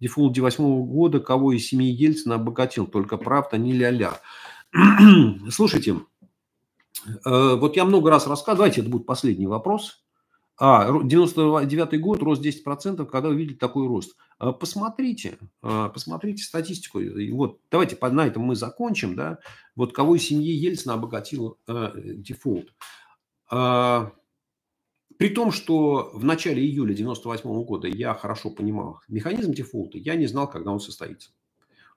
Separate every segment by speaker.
Speaker 1: дефолт 98 года, кого из семьи Ельцина обогатил, только правда не ля-ля. Слушайте, э, вот я много раз рассказывал, давайте это будет последний вопрос. А, 99 год, рост 10%, когда увидели такой рост. Э, посмотрите, э, посмотрите статистику. И вот, давайте на этом мы закончим, да. Вот кого из семьи Ельцина обогатил э, дефолт. А, при том, что в начале июля 1998 года я хорошо понимал механизм дефолта, я не знал, когда он состоится.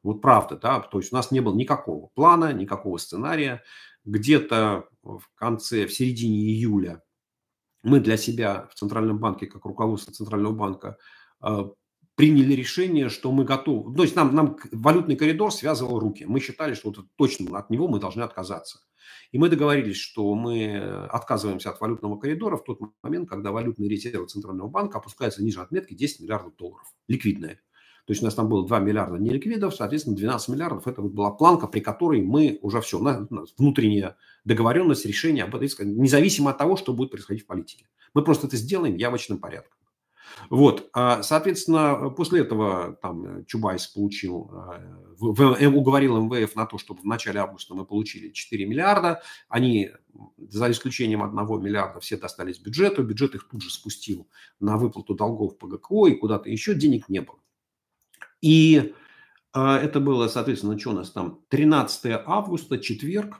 Speaker 1: Вот правда, да, то есть у нас не было никакого плана, никакого сценария. Где-то в конце, в середине июля мы для себя в Центральном банке, как руководство Центрального банка, а, приняли решение, что мы готовы. То есть нам, нам валютный коридор связывал руки. Мы считали, что вот точно от него мы должны отказаться. И мы договорились, что мы э, отказываемся от валютного коридора в тот момент, когда валютные резервы Центрального банка опускаются ниже отметки 10 миллиардов долларов, ликвидные. То есть у нас там было 2 миллиарда неликвидов, соответственно, 12 миллиардов. Это вот была планка, при которой мы уже все, на, на внутренняя договоренность, решение об этом, независимо от того, что будет происходить в политике. Мы просто это сделаем явочным порядком. Вот, а, соответственно, после этого там Чубайс получил, а, э, уговорил МВФ на то, чтобы в начале августа мы получили 4 миллиарда. Они, за исключением 1 миллиарда, все достались бюджету. Бюджет их тут же спустил на выплату долгов по ГКО и куда-то еще денег не было. И а, это было, соответственно, что у нас там, 13 августа, четверг.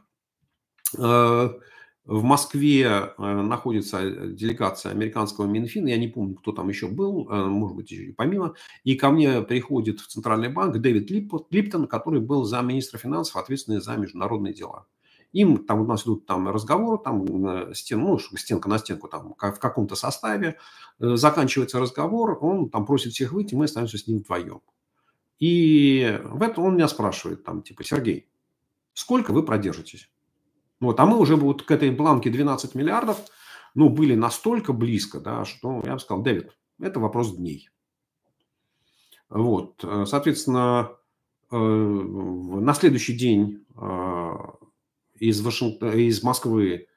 Speaker 1: В Москве э, находится делегация американского Минфина, я не помню, кто там еще был, э, может быть, еще и помимо. И ко мне приходит в Центральный банк Дэвид Липтон, который был замминистра финансов, ответственный за международные дела. Им там у нас идут там разговоры, там э, стен, ну, стенка на стенку там в каком-то составе. Заканчивается разговор, он там просит всех выйти, мы остаемся с ним вдвоем. И в это он меня спрашивает, там, типа, Сергей, сколько вы продержитесь? Вот, а мы уже вот к этой планке 12 миллиардов, ну, были настолько близко, да, что я бы сказал, Дэвид, это вопрос дней. Вот, э, соответственно, э, на следующий день э, из, Вашингтона, из Москвы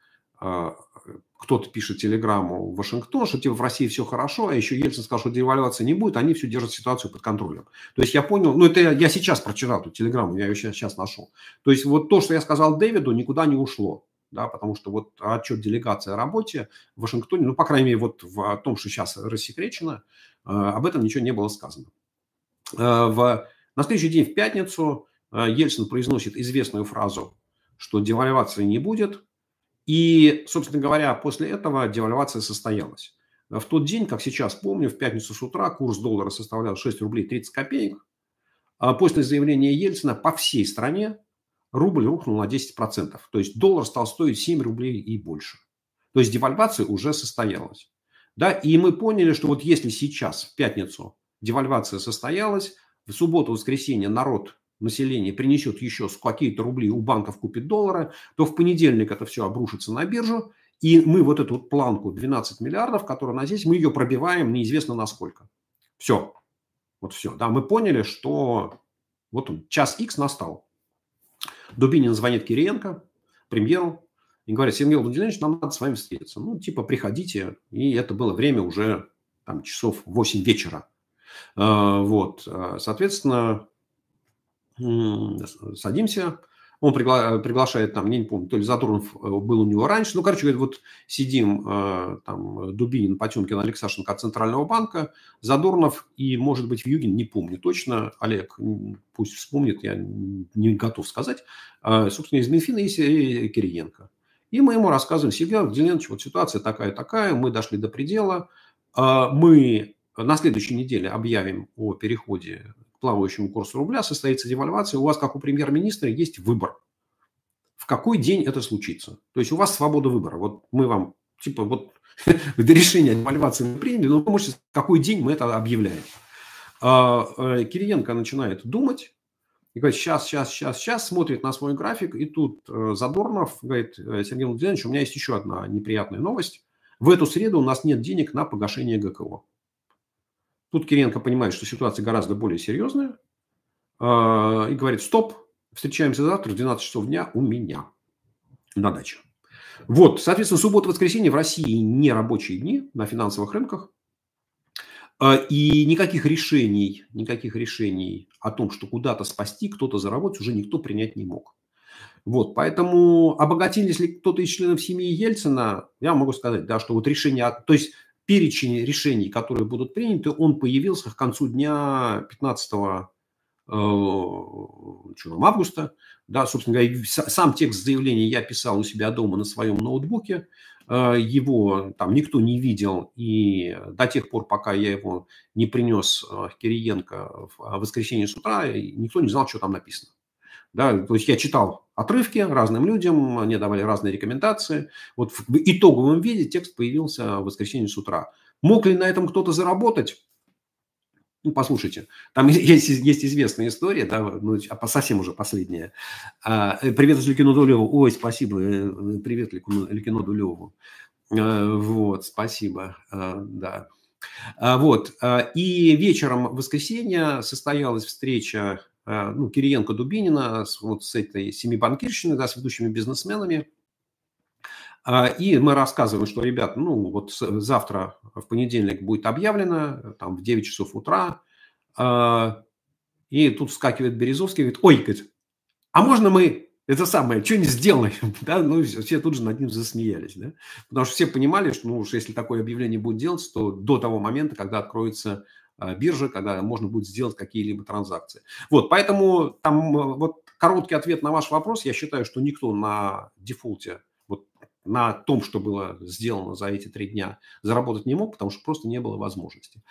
Speaker 1: кто-то пишет телеграмму в Вашингтон, что типа в России все хорошо, а еще Ельцин сказал, что девальвации не будет, они все держат ситуацию под контролем. То есть я понял, ну это я, я сейчас прочитал эту телеграмму, я ее сейчас, сейчас нашел. То есть вот то, что я сказал Дэвиду, никуда не ушло. Да, потому что вот отчет делегации о работе в Вашингтоне, ну, по крайней мере, вот в, том, что сейчас рассекречено, э, об этом ничего не было сказано. Э, в, на следующий день, в пятницу, э, Ельцин произносит известную фразу, что девальвации не будет, и, собственно говоря, после этого девальвация состоялась. А в тот день, как сейчас помню, в пятницу с утра курс доллара составлял 6 рублей 30 копеек. А после заявления Ельцина по всей стране рубль рухнул на 10%. То есть доллар стал стоить 7 рублей и больше. То есть девальвация уже состоялась. Да? И мы поняли, что вот если сейчас в пятницу девальвация состоялась, в субботу-воскресенье народ население принесет еще какие-то рубли, у банков купит доллары, то в понедельник это все обрушится на биржу, и мы вот эту вот планку 12 миллиардов, которая она здесь, мы ее пробиваем неизвестно насколько. Все. Вот все. Да, мы поняли, что вот он, час X настал. Дубинин звонит Кириенко, премьеру, и говорит, Сергей Владимирович, нам надо с вами встретиться. Ну, типа, приходите. И это было время уже там часов 8 вечера. Э, вот, э, соответственно, садимся, он пригла- э, приглашает там, я не помню, то ли Затурнов э, был у него раньше, ну, короче, говорит, вот сидим э, там Дубинин, Потемкин, Олег Сашенко от Центрального банка, Задорнов и, может быть, Вьюгин, не помню точно, Олег пусть вспомнит, я не готов сказать, э, собственно, из Минфина есть э, Кириенко. И мы ему рассказываем, Сергей Владимирович, вот ситуация такая-такая, мы дошли до предела, э, мы на следующей неделе объявим о переходе плавающему курсу рубля, состоится девальвация, у вас, как у премьер-министра, есть выбор. В какой день это случится? То есть у вас свобода выбора. Вот мы вам, типа, вот решение о девальвации мы приняли, но вы можете, в какой день мы это объявляем. А, э, Кириенко начинает думать, и говорит, сейчас, сейчас, сейчас, сейчас, смотрит на свой график, и тут э, Задорнов говорит, «Э, Сергей Владимирович, у меня есть еще одна неприятная новость. В эту среду у нас нет денег на погашение ГКО. Тут Киренко понимает, что ситуация гораздо более серьезная а, и говорит, стоп, встречаемся завтра в 12 часов дня у меня на даче. Вот, соответственно, суббота, воскресенье в России не рабочие дни на финансовых рынках. А, и никаких решений, никаких решений о том, что куда-то спасти, кто-то заработать, уже никто принять не мог. Вот, поэтому обогатились ли кто-то из членов семьи Ельцина, я могу сказать, да, что вот решение, то есть перечень решений, которые будут приняты, он появился к концу дня 15 там, э, августа. Да, собственно говоря, сам текст заявления я писал у себя дома на своем ноутбуке. Э, его там никто не видел, и до тех пор, пока я его не принес э, Кириенко в а, воскресенье с утра, никто не знал, что там написано. Да, то есть я читал отрывки разным людям, мне давали разные рекомендации. Вот в итоговом виде текст появился в воскресенье с утра. Мог ли на этом кто-то заработать? Ну, послушайте, там есть, есть известная история, да, ну, а совсем уже последняя. А, привет из Ликино Дулеву. Ой, спасибо, э, э, привет Ликино Дулеву. А, э, вот, спасибо, а, да. А, вот, и вечером воскресенья состоялась встреча Э, ну, Кириенко, Дубинина, э, с, вот с этой семи банкирщиной, да, с ведущими бизнесменами. А, и мы рассказываем, что, ребят, ну, вот завтра, в понедельник будет объявлено, там, в 9 часов утра. А, и тут вскакивает Березовский и говорит, ой, говорит, а можно мы это самое, что не сделаем, да, ну, все тут же над ним засмеялись, да, потому что все понимали, что, ну, уж если такое объявление будет делаться, то до того момента, когда откроется а, бирже, когда можно будет сделать какие-либо транзакции. Вот, поэтому там э, вот короткий ответ на ваш вопрос. Я считаю, что никто на дефолте, вот на том, что было сделано за эти три дня, заработать не мог, потому что просто не было возможности.